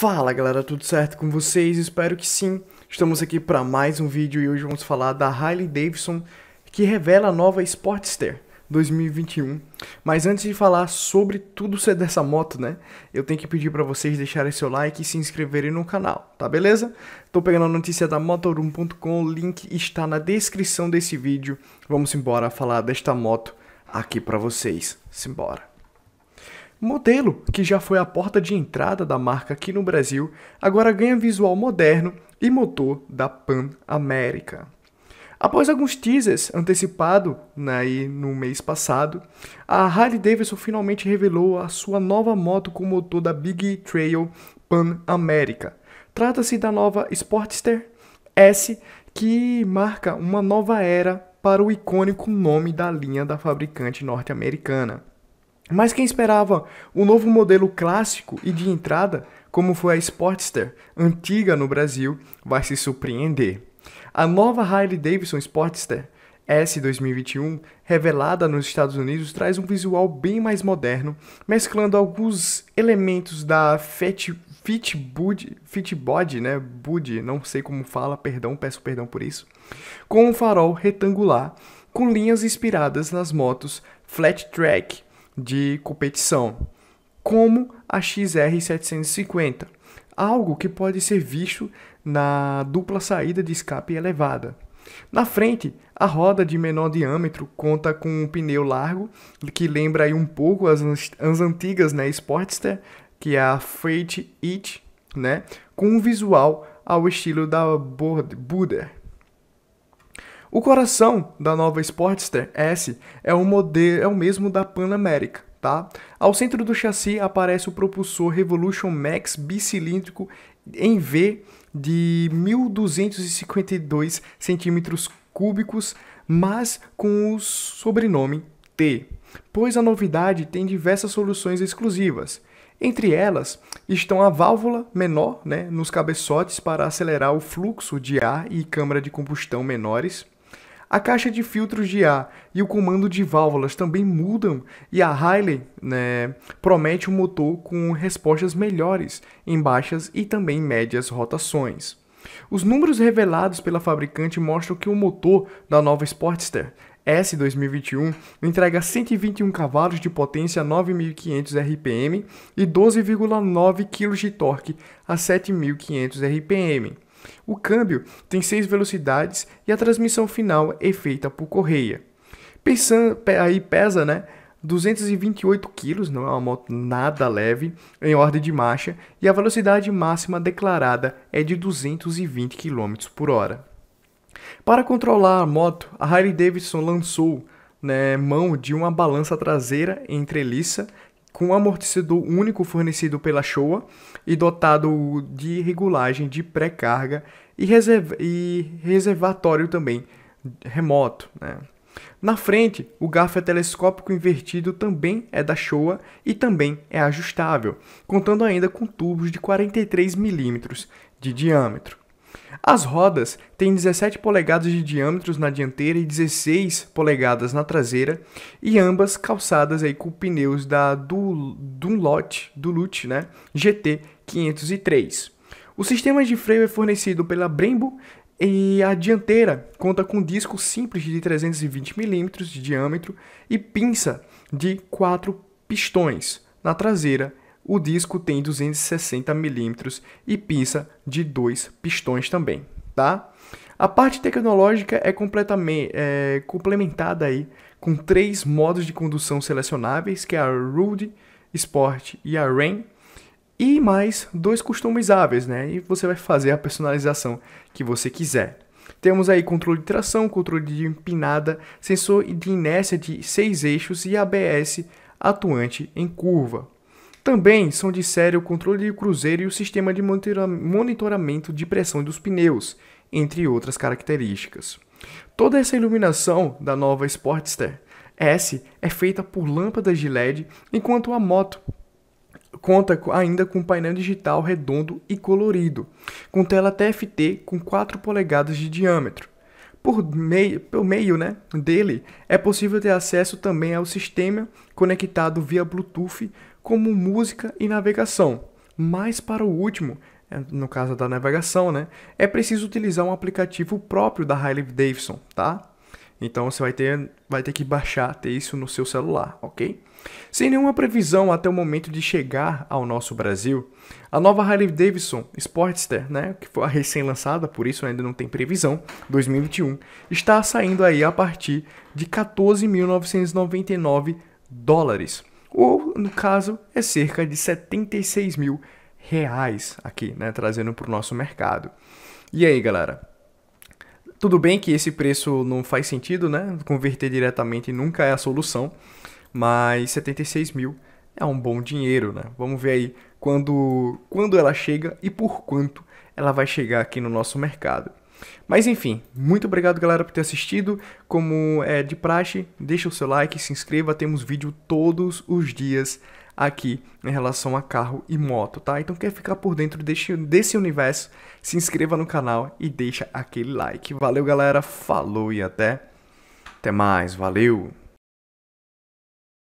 Fala galera, tudo certo com vocês? Espero que sim. Estamos aqui para mais um vídeo e hoje vamos falar da Harley Davidson que revela a nova Sportster 2021. Mas antes de falar sobre tudo ser dessa moto, né? Eu tenho que pedir para vocês deixarem seu like e se inscreverem no canal, tá beleza? Tô pegando a notícia da motorum.com, o link está na descrição desse vídeo. Vamos embora falar desta moto aqui para vocês. Simbora. Modelo, que já foi a porta de entrada da marca aqui no Brasil, agora ganha visual moderno e motor da Pan América. Após alguns teasers antecipados né, no mês passado, a Harley Davidson finalmente revelou a sua nova moto com motor da Big Trail Pan America. Trata-se da nova Sportster S, que marca uma nova era para o icônico nome da linha da fabricante norte-americana. Mas quem esperava o novo modelo clássico e de entrada, como foi a Sportster, antiga no Brasil, vai se surpreender. A nova Harley Davidson Sportster S 2021, revelada nos Estados Unidos, traz um visual bem mais moderno, mesclando alguns elementos da Fat Fitbody, body, né? Body, não sei como fala, perdão, peço perdão por isso. Com um farol retangular com linhas inspiradas nas motos Flat Track de competição, como a XR750, algo que pode ser visto na dupla saída de escape elevada. Na frente, a roda de menor diâmetro conta com um pneu largo, que lembra aí um pouco as, as antigas né, Sportster, que é a Freight It, né, com um visual ao estilo da Buder. O coração da nova Sportster S é o, modelo, é o mesmo da Pan America, tá? Ao centro do chassi aparece o propulsor Revolution Max bicilíndrico em V de 1252 centímetros cúbicos, mas com o sobrenome T, pois a novidade tem diversas soluções exclusivas. Entre elas estão a válvula menor né, nos cabeçotes para acelerar o fluxo de ar e câmara de combustão menores, a caixa de filtros de ar e o comando de válvulas também mudam e a Harley né, promete um motor com respostas melhores em baixas e também médias rotações. Os números revelados pela fabricante mostram que o motor da nova Sportster S 2021 entrega 121 cavalos de potência a 9.500 RPM e 12,9 kg de torque a 7.500 RPM. O câmbio tem seis velocidades e a transmissão final é feita por correia. Pensando, aí pesa, né? 228 kg, não é uma moto nada leve, em ordem de marcha, e a velocidade máxima declarada é de 220 km por hora. Para controlar a moto, a Harley Davidson lançou né, mão de uma balança traseira treliça com um amortecedor único fornecido pela Showa e dotado de regulagem de pré-carga e, reserv e, reservatório também remoto. Né? Na frente, o garfo é telescópico invertido também é da Showa e também é ajustável, contando ainda com tubos de 43 mm de diâmetro. As rodas têm 17 polegadas de diâmetros na dianteira e 16 polegadas na traseira, e ambas calçadas aí com pneus da Dunlop, Duluth, né, GT 503. O sistema de freio é fornecido pela Brembo e a dianteira conta com disco simples de 320 mm de diâmetro e pinça de 4 pistões na traseira o disco tem 260 mm e pisa de dois pistões também, tá? A parte tecnológica é, completamente, é, complementada aí com três modos de condução selecionáveis, que é a Rude, Sport e a Rain, e mais dois customizáveis, né? E você vai fazer a personalização que você quiser. Temos aí controle de tração, controle de empinada, sensor de inércia de seis eixos e ABS atuante em curva. Também são de série o controle de cruzeiro e o sistema de monitoramento de pressão dos pneus, entre outras características. Toda essa iluminação da nova Sportster S é feita por lâmpadas de LED, enquanto a moto conta ainda com painel digital redondo e colorido, com tela TFT com 4 polegadas de diâmetro. Por meio, por meio né, dele, é possível ter acesso também ao sistema conectado via Bluetooth como música e navegação. Mas para o último, é, no caso da navegação, né, é preciso utilizar um aplicativo próprio da Harley Davidson, tá? Então você vai ter, vai ter que baixar, ter isso no seu celular, ok? Sem nenhuma previsão até o momento de chegar ao nosso Brasil, a nova Harley Davidson Sportster, né, que foi recém-lançada, por isso ainda não tem previsão, 2021, está saindo aí a partir de 14.999 dólares ou no caso é cerca de 76 mil reais aqui, né, trazendo para o nosso mercado. E aí, galera? Tudo bem que esse preço não faz sentido, né? Converter diretamente nunca é a solução, mas 76 mil é um bom dinheiro, né? Vamos ver aí quando, quando ela chega e por quanto ela vai chegar aqui no nosso mercado. Mas enfim, muito obrigado galera por ter assistido. Como é de praxe, deixa o seu like, se inscreva, temos vídeo todos os dias aqui em relação a carro e moto, tá? Então quer ficar por dentro desse, desse universo, se inscreva no canal e deixa aquele like. Valeu galera, falou e até, até mais, valeu!